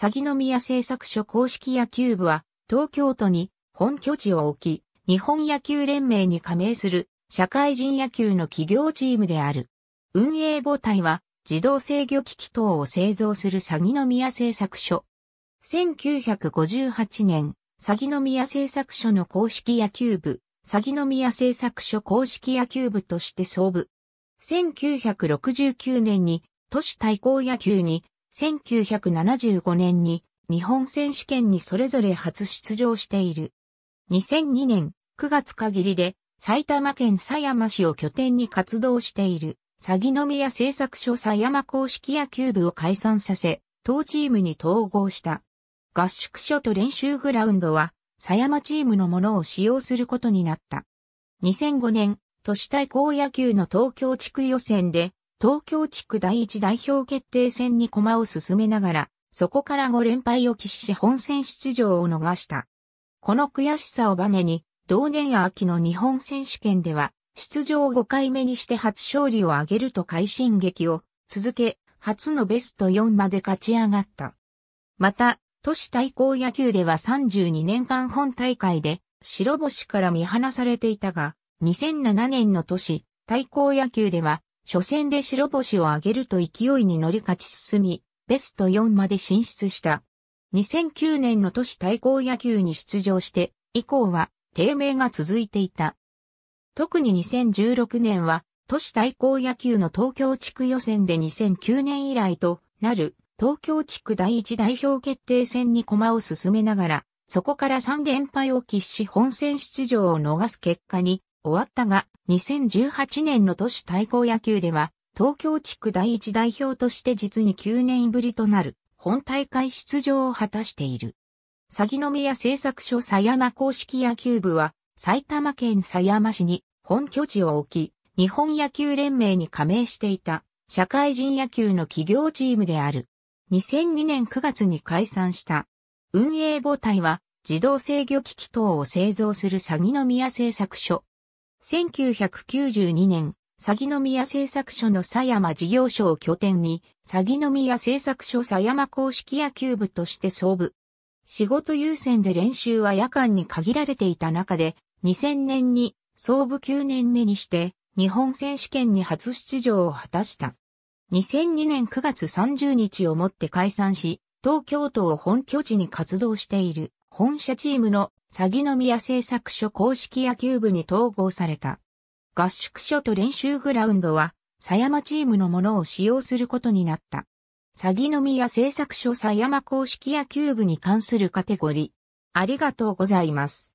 鷺宮製作所公式野球部は、東京都に本拠地を置き、日本野球連盟に加盟する社会人野球の企業チームである。運営母体は、自動制御機器等を製造する鷺宮製作所。1958年、鷺宮製作所の公式野球部、鷺宮製作所公式野球部として創部。1969年に都市対抗野球に1975年に日本選手権にそれぞれ初出場している。2002年9月限りで埼玉県狭山市を拠点に活動している、詐欺の宮製作所狭山公式野球部を解散させ、当チームに統合した。合宿所と練習グラウンドは、狭山チームのものを使用することになった。2005年、都市対抗野球の東京地区予選で、東京地区第一代表決定戦に駒を進めながら、そこから5連敗を喫し本戦出場を逃した。この悔しさをバネに、同年秋の日本選手権では、出場5回目にして初勝利を挙げると快進撃を続け、初のベスト4まで勝ち上がった。また、都市対抗野球では32年間本大会で白星から見放されていたが、2007年の都市対抗野球では初戦で白星を挙げると勢いに乗り勝ち進み、ベスト4まで進出した。2009年の都市対抗野球に出場して、以降は低迷が続いていた。特に2016年は、都市対抗野球の東京地区予選で2009年以来となる東京地区第一代表決定戦に駒を進めながら、そこから3連敗を喫し本戦出場を逃す結果に終わったが、2018年の都市対抗野球では、東京地区第一代表として実に9年ぶりとなる、本大会出場を果たしている。詐欺の宮製作所狭山公式野球部は、埼玉県狭山市に本拠地を置き、日本野球連盟に加盟していた、社会人野球の企業チームである。2002年9月に解散した。運営母体は、自動制御機器等を製造する詐欺の宮製作所、1992年、詐欺宮製作所の佐山事業所を拠点に、詐欺宮製作所佐山公式野球部として創部。仕事優先で練習は夜間に限られていた中で、2000年に創部9年目にして、日本選手権に初出場を果たした。2002年9月30日をもって解散し、東京都を本拠地に活動している。本社チームの詐欺の宮製作所公式野球部に統合された。合宿所と練習グラウンドは、狭山チームのものを使用することになった。詐欺の宮製作所狭山公式野球部に関するカテゴリー。ありがとうございます。